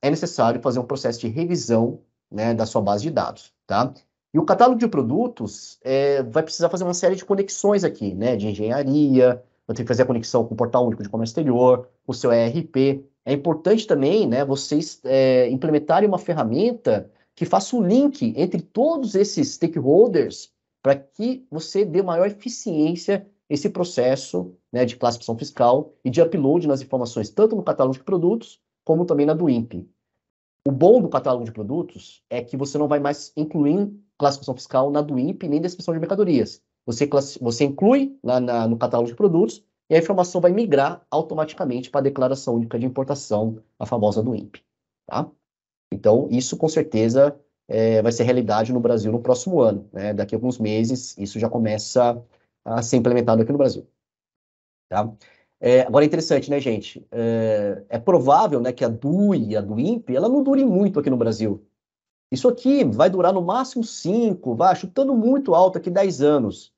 é necessário fazer um processo de revisão né, da sua base de dados, tá? E o catálogo de produtos é, vai precisar fazer uma série de conexões aqui, né? De engenharia, vai ter que fazer a conexão com o portal único de comércio exterior, com o seu ERP, é importante também né, vocês é, implementarem uma ferramenta que faça o link entre todos esses stakeholders para que você dê maior eficiência esse processo né, de classificação fiscal e de upload nas informações, tanto no catálogo de produtos, como também na do INPE. O bom do catálogo de produtos é que você não vai mais incluir classificação fiscal na do INPE nem descrição de mercadorias. Você, você inclui lá na, no catálogo de produtos e a informação vai migrar automaticamente para a declaração única de importação, a famosa do INPE. Tá? Então, isso com certeza é, vai ser realidade no Brasil no próximo ano. Né? Daqui a alguns meses, isso já começa a ser implementado aqui no Brasil. Tá? É, agora é interessante, né, gente? É, é, provável né, que a DUI, a do INPE, ela não dure muito aqui no Brasil. Isso aqui vai durar no máximo 5, vai chutando muito alto aqui 10 anos.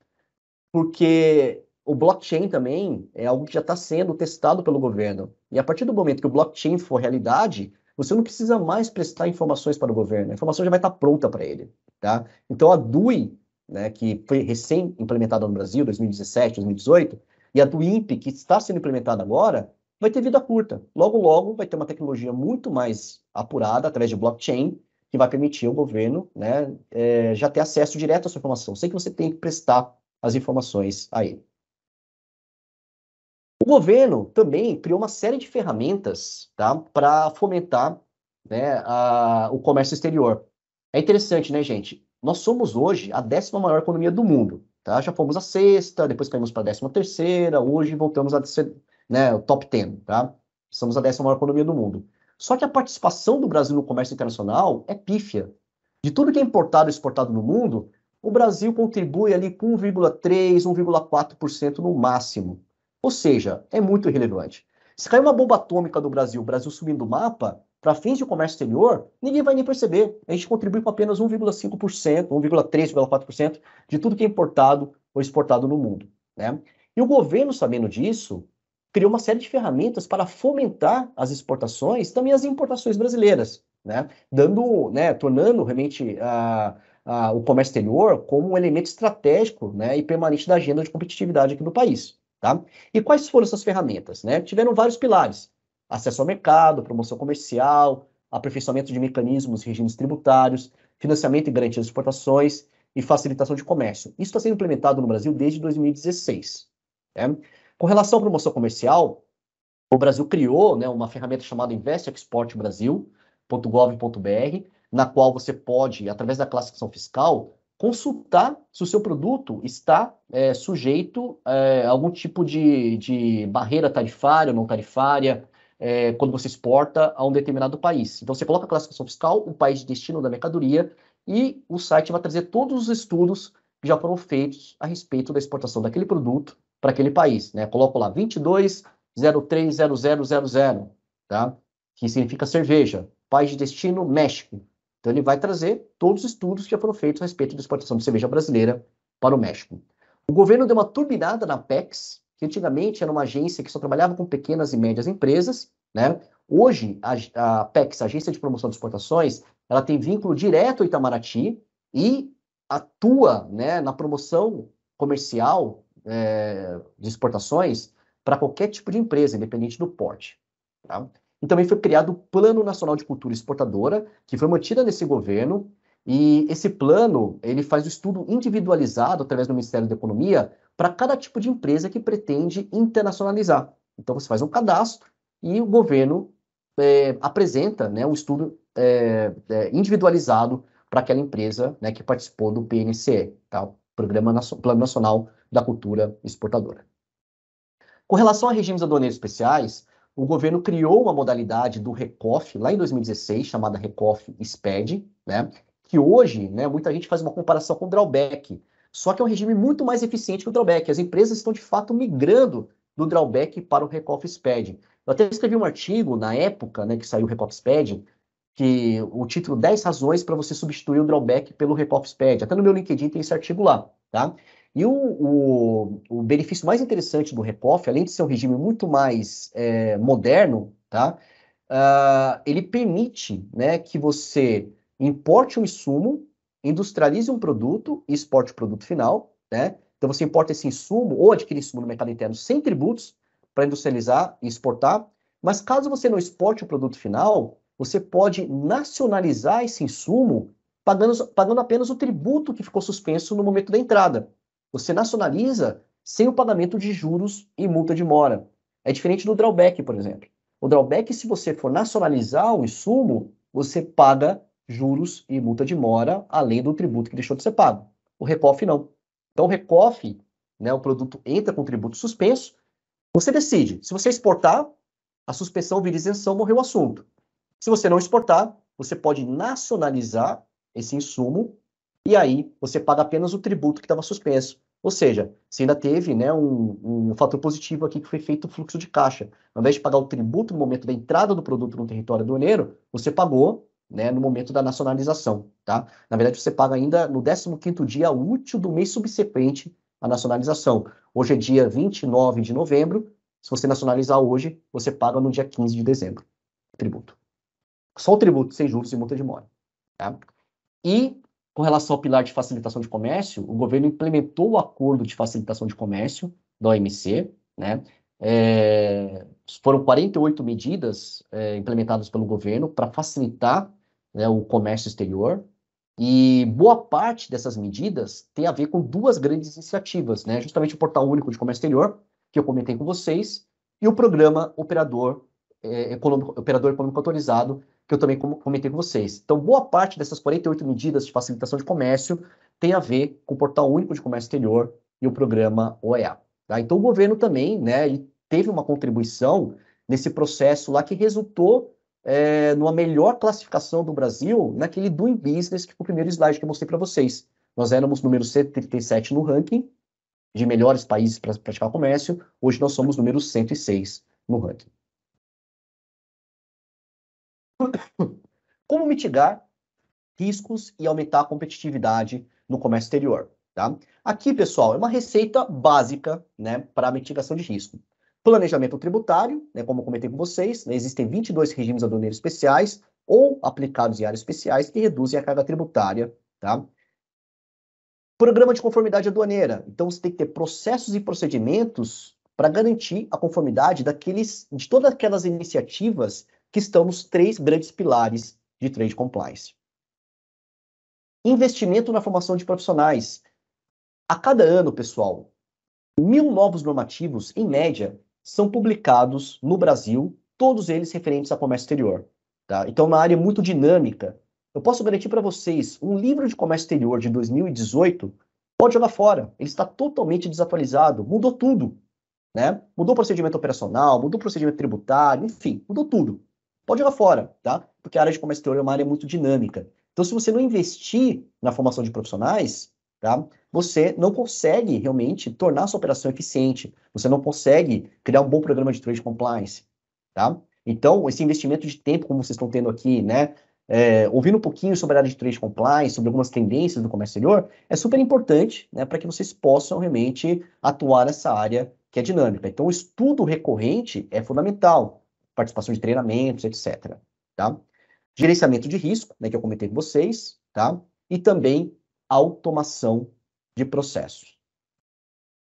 Porque o blockchain também é algo que já está sendo testado pelo governo. E a partir do momento que o blockchain for realidade, você não precisa mais prestar informações para o governo. A informação já vai estar tá pronta para ele, tá? Então a DUI, né, que foi recém implementada no Brasil, 2017, 2018, e a Duimp que está sendo implementada agora, vai ter vida curta. Logo, logo vai ter uma tecnologia muito mais apurada através de blockchain que vai permitir ao governo, né, é, já ter acesso direto à sua informação, sem que você tenha que prestar as informações a ele. O governo também criou uma série de ferramentas tá, para fomentar né, a, o comércio exterior. É interessante, né, gente? Nós somos hoje a décima maior economia do mundo. Tá? Já fomos a sexta, depois caímos para a décima terceira, hoje voltamos a ser né, o top ten, Tá? Somos a décima maior economia do mundo. Só que a participação do Brasil no comércio internacional é pífia. De tudo que é importado e exportado no mundo, o Brasil contribui ali com 1,3, 1,4% no máximo. Ou seja, é muito irrelevante. Se cair uma bomba atômica do Brasil, o Brasil subindo do mapa, para fins de comércio exterior, ninguém vai nem perceber. A gente contribui com apenas 1,5%, 1,3%, 1,4% de tudo que é importado ou exportado no mundo. Né? E o governo, sabendo disso, criou uma série de ferramentas para fomentar as exportações, também as importações brasileiras, né? dando, né, tornando realmente a, a, o comércio exterior como um elemento estratégico né, e permanente da agenda de competitividade aqui no país. Tá? E quais foram essas ferramentas? Né? Tiveram vários pilares: acesso ao mercado, promoção comercial, aperfeiçoamento de mecanismos e regimes tributários, financiamento e garantia de exportações e facilitação de comércio. Isso está sendo implementado no Brasil desde 2016. Né? Com relação à promoção comercial, o Brasil criou né, uma ferramenta chamada investexportbrasil.gov.br, na qual você pode, através da classificação fiscal, consultar se o seu produto está é, sujeito é, a algum tipo de, de barreira tarifária ou não tarifária é, quando você exporta a um determinado país. Então, você coloca a classificação fiscal, o país de destino da mercadoria e o site vai trazer todos os estudos que já foram feitos a respeito da exportação daquele produto para aquele país. Né? Coloco lá 22030000, tá? que significa cerveja. País de destino, México. Então, ele vai trazer todos os estudos que já foram feitos a respeito da exportação de cerveja brasileira para o México. O governo deu uma turbinada na PEX, que antigamente era uma agência que só trabalhava com pequenas e médias empresas, né? Hoje, a, PEX, a Agência de Promoção de Exportações, ela tem vínculo direto ao Itamaraty e atua né, na promoção comercial é, de exportações para qualquer tipo de empresa, independente do porte. Tá? E também foi criado o Plano Nacional de Cultura Exportadora, que foi mantida nesse governo. E esse plano, ele faz o estudo individualizado através do Ministério da Economia para cada tipo de empresa que pretende internacionalizar. Então, você faz um cadastro e o governo é, apresenta né, um estudo é, é, individualizado para aquela empresa né, que participou do PNCE, tá? Programa Nacional, Plano Nacional da Cultura Exportadora. Com relação a regimes aduaneiros especiais, o governo criou uma modalidade do RECOF, lá em 2016, chamada RECOF SPED, né? que hoje, né, muita gente faz uma comparação com o drawback, só que é um regime muito mais eficiente que o drawback. As empresas estão, de fato, migrando do drawback para o RECOF SPED. Eu até escrevi um artigo, na época né, que saiu o RECOF SPED, que o título 10 razões para você substituir o drawback pelo RECOF SPED. Até no meu LinkedIn tem esse artigo lá, tá? E o, o, o benefício mais interessante do REPOF, além de ser um regime muito mais é, moderno, tá? Uh, ele permite né, que você importe um insumo, industrialize um produto e exporte o produto final. Né? Então, você importa esse insumo ou adquire insumo no mercado interno sem tributos para industrializar e exportar. Mas caso você não exporte o produto final, você pode nacionalizar esse insumo pagando, pagando apenas o tributo que ficou suspenso no momento da entrada. Você nacionaliza sem o pagamento de juros e multa de mora. É diferente do drawback, por exemplo. O drawback, se você for nacionalizar o insumo, você paga juros e multa de mora, além do tributo que deixou de ser pago. O RECOF não. Então, o RECOF, né, o produto entra com tributo suspenso, você decide. Se você exportar, a suspensão vira isenção, morreu o assunto. Se você não exportar, você pode nacionalizar esse insumo e aí você paga apenas o tributo que estava suspenso. Ou seja, você ainda teve né, um, um, fator positivo aqui que foi feito o fluxo de caixa. Ao invés de pagar o tributo no momento da entrada do produto no território aduaneiro, você pagou né, no momento da nacionalização. Tá? Na verdade, você paga ainda no 15º dia útil do mês subsequente à nacionalização. Hoje é dia 29 de novembro. Se você nacionalizar hoje, você paga no dia 15 de dezembro. Tributo. Só o tributo sem juros e multa de mora. Tá? E com relação ao pilar de facilitação de comércio, o governo implementou o acordo de facilitação de comércio da OMC, né? É, foram 48 medidas é, implementadas pelo governo para facilitar né, o comércio exterior, e boa parte dessas medidas tem a ver com duas grandes iniciativas, né? Justamente o Portal Único de Comércio Exterior, que eu comentei com vocês, e o programa Operador, é, Econômico, Operador Econômico Autorizado, que eu também comentei com vocês. Então, boa parte dessas 48 medidas de facilitação de comércio tem a ver com o Portal Único de Comércio Exterior e o programa OEA. Tá? Então, o governo também né, ele teve uma contribuição nesse processo lá que resultou é, numa melhor classificação do Brasil naquele Doing Business, que foi o primeiro slide que eu mostrei para vocês. Nós éramos número 137 no ranking de melhores países para praticar comércio, hoje nós somos número 106 no ranking. Como mitigar riscos e aumentar a competitividade no comércio exterior? Tá? Aqui, pessoal, é uma receita básica né, para a mitigação de risco. Planejamento tributário, né, como eu comentei com vocês, né, existem 22 regimes aduaneiros especiais ou aplicados em áreas especiais que reduzem a carga tributária. Tá? Programa de conformidade aduaneira. Então, você tem que ter processos e procedimentos para garantir a conformidade daqueles, de todas aquelas iniciativas que estão nos três grandes pilares de trade compliance. Investimento na formação de profissionais. A cada ano, pessoal, mil novos normativos, em média, são publicados no Brasil, todos eles referentes ao comércio exterior. Tá? Então, é uma área muito dinâmica. Eu posso garantir para vocês, um livro de comércio exterior de 2018 pode jogar fora. Ele está totalmente desatualizado, mudou tudo. Né? Mudou o procedimento operacional, mudou o procedimento tributário, enfim, mudou tudo pode ir lá fora, tá? Porque a área de comércio exterior é uma área muito dinâmica. Então, se você não investir na formação de profissionais, tá? Você não consegue realmente tornar a sua operação eficiente. Você não consegue criar um bom programa de trade compliance, tá? Então, esse investimento de tempo, como vocês estão tendo aqui, né? É, ouvindo um pouquinho sobre a área de trade compliance, sobre algumas tendências do comércio exterior, é super importante né, para que vocês possam realmente atuar nessa área que é dinâmica. Então, o estudo recorrente é fundamental participação de treinamentos, etc. Tá? Gerenciamento de risco, né, que eu comentei com vocês, tá? e também automação de processos.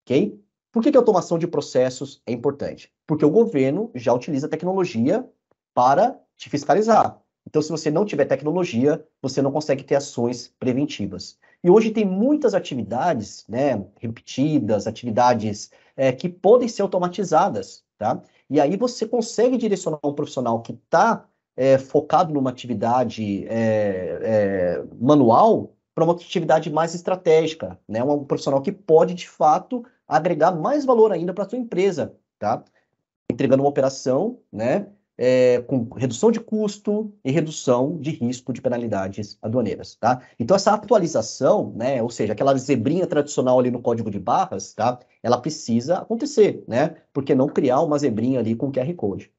Ok? Por que, que a automação de processos é importante? Porque o governo já utiliza tecnologia para te fiscalizar. Então, se você não tiver tecnologia, você não consegue ter ações preventivas. E hoje tem muitas atividades né, repetidas, atividades é, que podem ser automatizadas tá? E aí você consegue direcionar um profissional que está é, focado numa atividade é, é, manual para uma atividade mais estratégica, né? Um profissional que pode, de fato, agregar mais valor ainda para a sua empresa, tá? Entregando uma operação, né? é, com redução de custo e redução de risco de penalidades aduaneiras, tá? Então, essa atualização, né, ou seja, aquela zebrinha tradicional ali no código de barras, tá? Ela precisa acontecer, né? Porque não criar uma zebrinha ali com QR Code.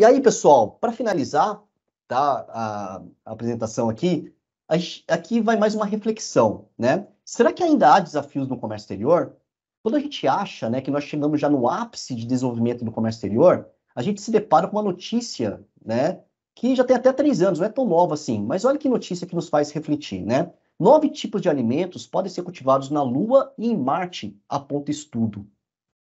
E aí, pessoal, para finalizar tá, a, a apresentação aqui, a, aqui vai mais uma reflexão, né? Será que ainda há desafios no comércio exterior? Quando a gente acha né, que nós chegamos já no ápice de desenvolvimento do comércio exterior, a gente se depara com uma notícia né, que já tem até três anos, não é tão nova assim, mas olha que notícia que nos faz refletir. Né? Nove tipos de alimentos podem ser cultivados na Lua e em Marte, aponta estudo.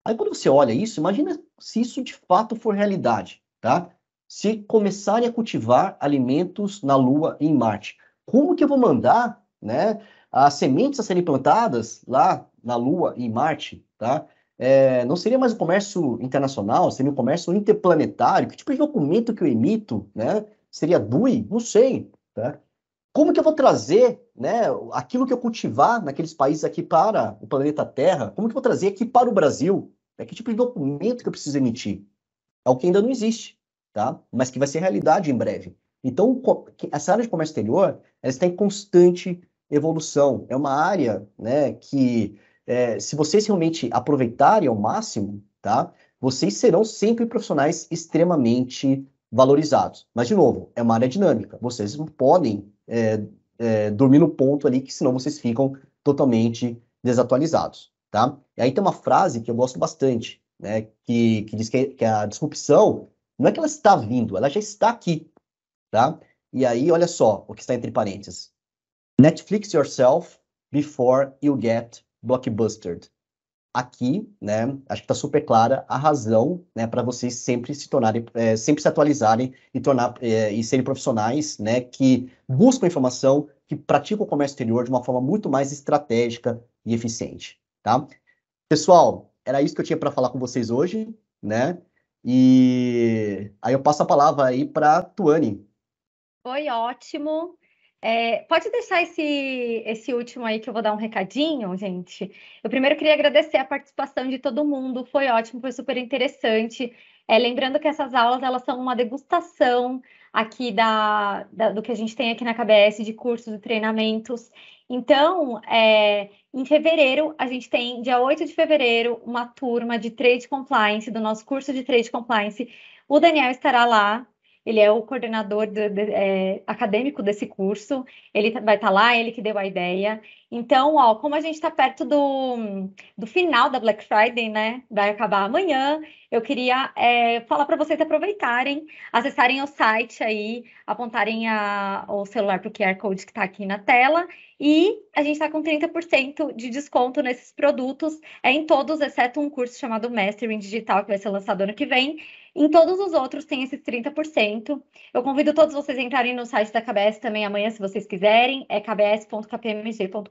Aí quando você olha isso, imagina se isso de fato for realidade, tá? Se começarem a cultivar alimentos na Lua e em Marte, como que eu vou mandar, né, as sementes a serem plantadas lá na Lua e Marte, tá? É, não seria mais um comércio internacional, seria um comércio interplanetário? Que tipo de documento que eu emito, né? Seria DUI? Não sei, tá? Como que eu vou trazer, né, aquilo que eu cultivar naqueles países aqui para o planeta Terra? Como que eu vou trazer aqui para o Brasil? É Que tipo de documento que eu preciso emitir? É o que ainda não existe, tá? Mas que vai ser realidade em breve. Então, essa área de comércio exterior, ela está em constante evolução. É uma área né, que, é, se vocês realmente aproveitarem ao máximo, tá, vocês serão sempre profissionais extremamente valorizados. Mas, de novo, é uma área dinâmica. Vocês não podem é, é, dormir no ponto ali, que senão vocês ficam totalmente desatualizados. Tá? E aí tem uma frase que eu gosto bastante, né, que, que diz que, que a disrupção não é que ela está vindo, ela já está aqui. Tá? E aí, olha só o que está entre parênteses Netflix yourself before you get blockbustered. Aqui, né, acho que está super clara a razão, né, para vocês sempre se tornarem, é, sempre se atualizarem e tornar é, e serem profissionais, né, que buscam informação, que praticam o comércio exterior de uma forma muito mais estratégica e eficiente, tá? Pessoal, era isso que eu tinha para falar com vocês hoje, né? E aí eu passo a palavra aí para Tuane. Foi ótimo. É, pode deixar esse, esse último aí que eu vou dar um recadinho, gente. Eu primeiro queria agradecer a participação de todo mundo, foi ótimo, foi super interessante. É, lembrando que essas aulas elas são uma degustação aqui da, da, do que a gente tem aqui na KBS de cursos e treinamentos. Então, é, em fevereiro, a gente tem, dia 8 de fevereiro, uma turma de trade compliance, do nosso curso de trade compliance. O Daniel estará lá ele é o coordenador de, de, é, acadêmico desse curso, ele tá, vai estar tá lá, ele que deu a ideia. Então, ó, como a gente está perto do, do final da Black Friday, né? Vai acabar amanhã. Eu queria é, falar para vocês aproveitarem, acessarem o site aí, apontarem a, o celular para o QR Code que está aqui na tela e a gente está com 30% de desconto nesses produtos, é em todos, exceto um curso chamado Mastering Digital, que vai ser lançado ano que vem. Em todos os outros tem esses 30%. Eu convido todos vocês a entrarem no site da KBS também amanhã, se vocês quiserem, é kbs.kpmg.com.br.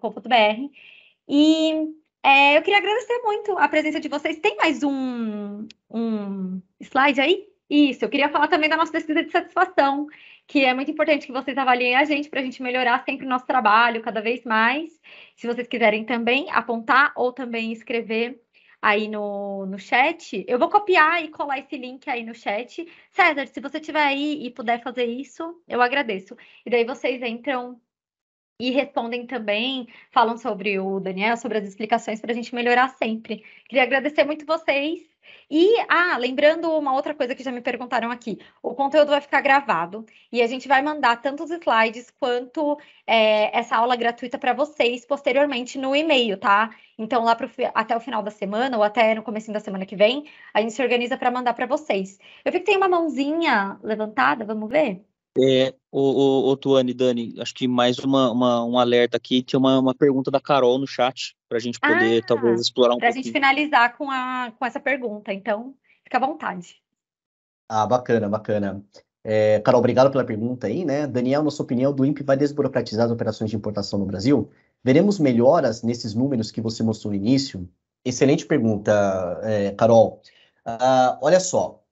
E é, eu queria agradecer muito a presença de vocês. Tem mais um, um slide aí? Isso, eu queria falar também da nossa pesquisa de satisfação que é muito importante que vocês avaliem a gente para a gente melhorar sempre o nosso trabalho cada vez mais. Se vocês quiserem também apontar ou também escrever aí no, no chat, eu vou copiar e colar esse link aí no chat. César, se você tiver aí e puder fazer isso, eu agradeço. E daí vocês entram e respondem também, falam sobre o Daniel, sobre as explicações para a gente melhorar sempre. Queria agradecer muito vocês. E, ah, lembrando uma outra coisa que já me perguntaram aqui: o conteúdo vai ficar gravado e a gente vai mandar tanto os slides quanto é, essa aula gratuita para vocês posteriormente no e-mail, tá? Então, lá pro, até o final da semana ou até no começo da semana que vem, a gente se organiza para mandar para vocês. Eu vi que tem uma mãozinha levantada, vamos ver? É, o, o, o Tuane, Dani, acho que mais uma, uma, um alerta aqui. Tinha uma, uma pergunta da Carol no chat, para a gente poder ah, talvez explorar um pra pouquinho. Para a gente finalizar com, a, com essa pergunta, então fica à vontade. Ah, bacana, bacana. É, Carol, obrigado pela pergunta aí, né? Daniel, na sua opinião, do INPE vai desburocratizar as operações de importação no Brasil? Veremos melhoras nesses números que você mostrou no início? Excelente pergunta, é, Carol. Ah, olha só,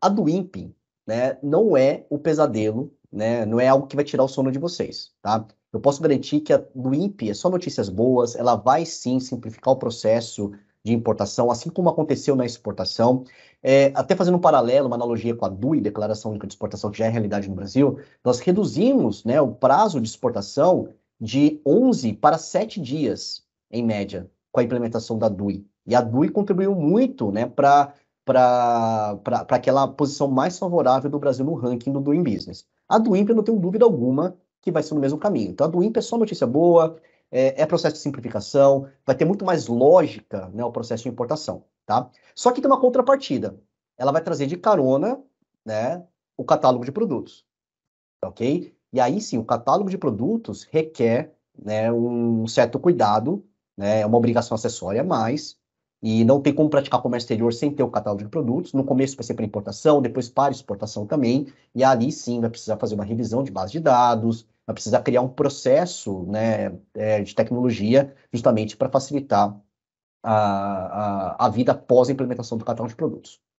a do INPE, né, não é o pesadelo, né, não é algo que vai tirar o sono de vocês, tá? Eu posso garantir que a do INPE é só notícias boas, ela vai sim simplificar o processo de importação, assim como aconteceu na exportação. É, até fazendo um paralelo, uma analogia com a DUI, Declaração de Exportação, que já é realidade no Brasil, nós reduzimos né, o prazo de exportação de 11 para 7 dias, em média, com a implementação da DUI. E a DUI contribuiu muito né, para para aquela posição mais favorável do Brasil no ranking do Doing Business. A do IMP, eu não tenho dúvida alguma que vai ser no mesmo caminho. Então, a do IMP é só notícia boa, é, é, processo de simplificação, vai ter muito mais lógica né, o processo de importação. Tá? Só que tem uma contrapartida. Ela vai trazer de carona né, o catálogo de produtos. Ok? E aí sim, o catálogo de produtos requer né, um certo cuidado, né, é uma obrigação acessória a mais, e não tem como praticar comércio exterior sem ter o catálogo de produtos. No começo vai ser para importação, depois para exportação também. E ali sim vai precisar fazer uma revisão de base de dados, vai precisar criar um processo né, é, de tecnologia justamente para facilitar a, a, a vida pós a implementação do catálogo de produtos.